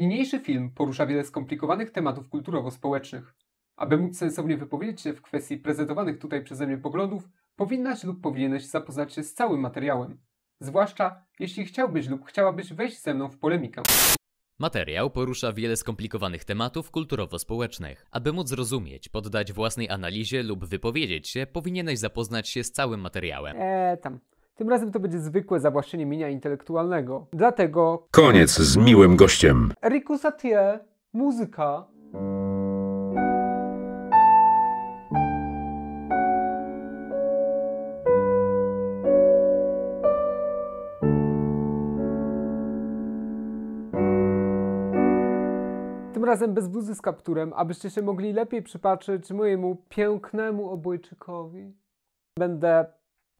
Niniejszy film porusza wiele skomplikowanych tematów kulturowo-społecznych. Aby móc sensownie wypowiedzieć się w kwestii prezentowanych tutaj przeze mnie poglądów, powinnaś lub powinieneś zapoznać się z całym materiałem. Zwłaszcza jeśli chciałbyś lub chciałabyś wejść ze mną w polemikę. Materiał porusza wiele skomplikowanych tematów kulturowo-społecznych. Aby móc zrozumieć, poddać własnej analizie lub wypowiedzieć się, powinieneś zapoznać się z całym materiałem. Eee, tam. Tym razem to będzie zwykłe zawłaszczenie mienia intelektualnego. Dlatego... Koniec z miłym gościem. Riku Satie, muzyka. Tym razem bez bluzy z kapturem, abyście się mogli lepiej przypatrzyć mojemu pięknemu obojczykowi. Będę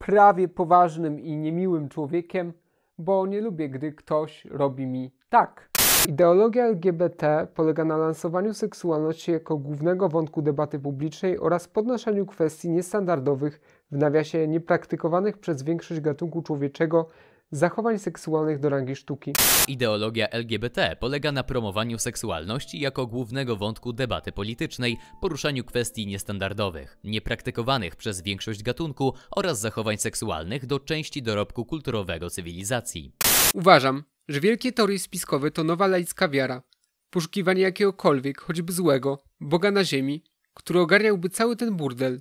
prawie poważnym i niemiłym człowiekiem, bo nie lubię, gdy ktoś robi mi tak. Ideologia LGBT polega na lansowaniu seksualności jako głównego wątku debaty publicznej oraz podnoszeniu kwestii niestandardowych w nawiasie niepraktykowanych przez większość gatunku człowieczego zachowań seksualnych do rangi sztuki. Ideologia LGBT polega na promowaniu seksualności jako głównego wątku debaty politycznej, poruszaniu kwestii niestandardowych, niepraktykowanych przez większość gatunku oraz zachowań seksualnych do części dorobku kulturowego cywilizacji. Uważam, że wielkie teorie spiskowe to nowa laicka wiara, poszukiwanie jakiegokolwiek, choćby złego, Boga na ziemi, który ogarniałby cały ten burdel.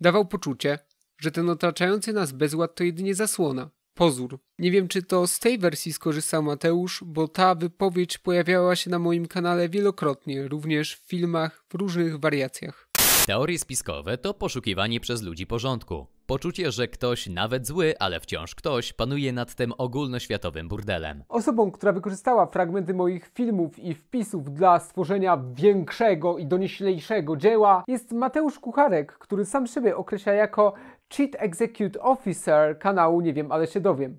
Dawał poczucie, że ten otaczający nas bezład to jedynie zasłona, Pozór. Nie wiem, czy to z tej wersji skorzystał Mateusz, bo ta wypowiedź pojawiała się na moim kanale wielokrotnie, również w filmach w różnych wariacjach. Teorie spiskowe to poszukiwanie przez ludzi porządku. Poczucie, że ktoś, nawet zły, ale wciąż ktoś, panuje nad tym ogólnoświatowym burdelem. Osobą, która wykorzystała fragmenty moich filmów i wpisów dla stworzenia większego i donieślejszego dzieła jest Mateusz Kucharek, który sam siebie określa jako Chief Execute Officer kanału Nie wiem, ale się dowiem.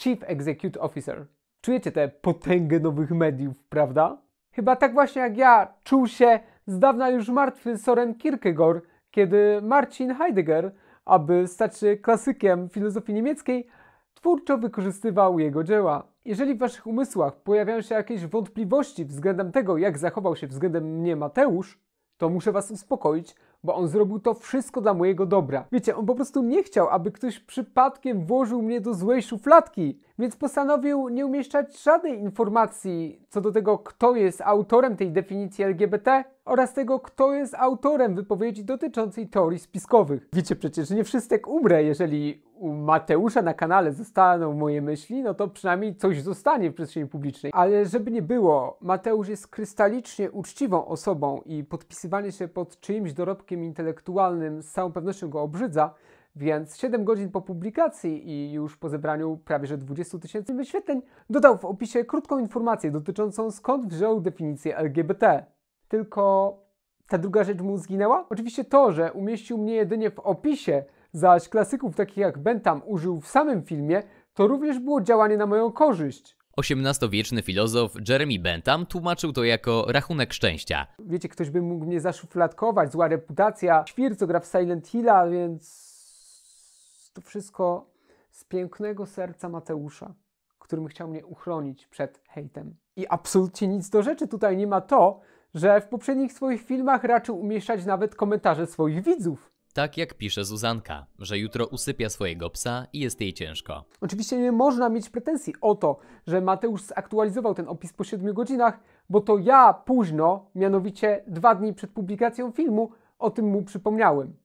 Chief Execute Officer. Czujecie tę potęgę nowych mediów, prawda? Chyba tak właśnie jak ja czuł się z dawna już martwy Soren Kierkegaard, kiedy Marcin Heidegger, aby stać się klasykiem filozofii niemieckiej, twórczo wykorzystywał jego dzieła. Jeżeli w waszych umysłach pojawiają się jakieś wątpliwości względem tego, jak zachował się względem mnie Mateusz, to muszę was uspokoić, bo on zrobił to wszystko dla mojego dobra. Wiecie, on po prostu nie chciał, aby ktoś przypadkiem włożył mnie do złej szufladki, więc postanowił nie umieszczać żadnej informacji co do tego, kto jest autorem tej definicji LGBT oraz tego, kto jest autorem wypowiedzi dotyczącej teorii spiskowych. Wiecie przecież, nie wszystek umrę, jeżeli u Mateusza na kanale zostaną moje myśli, no to przynajmniej coś zostanie w przestrzeni publicznej. Ale żeby nie było, Mateusz jest krystalicznie uczciwą osobą i podpisywanie się pod czyimś dorobkiem intelektualnym z całą pewnością go obrzydza, więc 7 godzin po publikacji i już po zebraniu prawie że 20 tysięcy wyświetleń dodał w opisie krótką informację dotyczącą skąd wziął definicję LGBT. Tylko ta druga rzecz mu zginęła? Oczywiście to, że umieścił mnie jedynie w opisie zaś klasyków takich jak Bentham użył w samym filmie, to również było działanie na moją korzyść. XVIII-wieczny filozof Jeremy Bentham tłumaczył to jako rachunek szczęścia. Wiecie, ktoś by mógł mnie zaszufladkować, zła reputacja, świr, co gra w Silent Hilla, więc to wszystko z pięknego serca Mateusza, którym chciał mnie uchronić przed hejtem. I absolutnie nic do rzeczy tutaj nie ma to, że w poprzednich swoich filmach raczył umieszczać nawet komentarze swoich widzów. Tak jak pisze Zuzanka, że jutro usypia swojego psa i jest jej ciężko. Oczywiście nie można mieć pretensji o to, że Mateusz zaktualizował ten opis po 7 godzinach, bo to ja późno, mianowicie dwa dni przed publikacją filmu, o tym mu przypomniałem.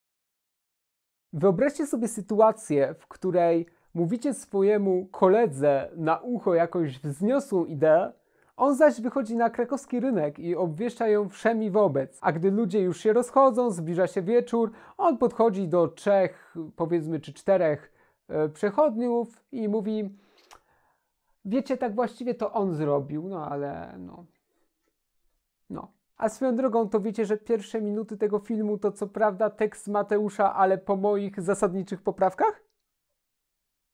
Wyobraźcie sobie sytuację, w której mówicie swojemu koledze na ucho jakąś wzniosłą ideę, on zaś wychodzi na krakowski rynek i obwieszcza ją wszemi wobec. A gdy ludzie już się rozchodzą, zbliża się wieczór, on podchodzi do trzech, powiedzmy, czy czterech e, przechodniów i mówi: Wiecie, tak właściwie to on zrobił, no ale no. No. A swoją drogą to wiecie, że pierwsze minuty tego filmu to co prawda tekst Mateusza, ale po moich zasadniczych poprawkach?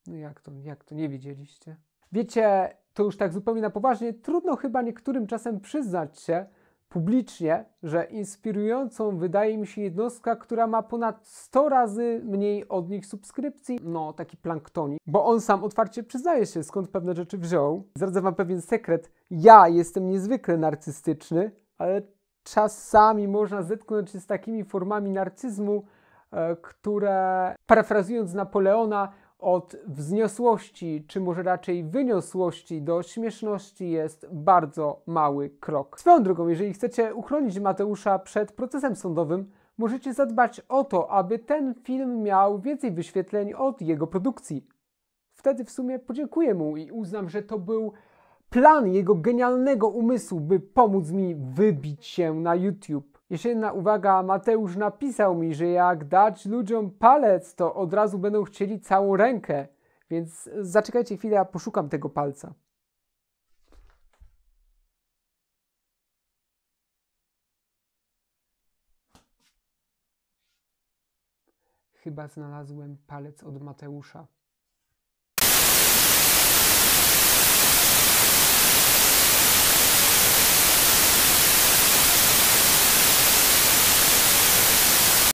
No jak to, jak to nie widzieliście? Wiecie, to już tak zupełnie na poważnie, trudno chyba niektórym czasem przyznać się publicznie, że inspirującą wydaje mi się jednostka, która ma ponad 100 razy mniej od nich subskrypcji. No, taki planktonik, bo on sam otwarcie przyznaje się, skąd pewne rzeczy wziął. Zdradzę wam pewien sekret. Ja jestem niezwykle narcystyczny, ale czasami można zetknąć się z takimi formami narcyzmu, e, które, parafrazując Napoleona, od wzniosłości, czy może raczej wyniosłości do śmieszności jest bardzo mały krok. Swoją drogą, jeżeli chcecie uchronić Mateusza przed procesem sądowym, możecie zadbać o to, aby ten film miał więcej wyświetleń od jego produkcji. Wtedy w sumie podziękuję mu i uznam, że to był plan jego genialnego umysłu, by pomóc mi wybić się na YouTube. Jeszcze jedna uwaga, Mateusz napisał mi, że jak dać ludziom palec, to od razu będą chcieli całą rękę, więc zaczekajcie chwilę, ja poszukam tego palca. Chyba znalazłem palec od Mateusza.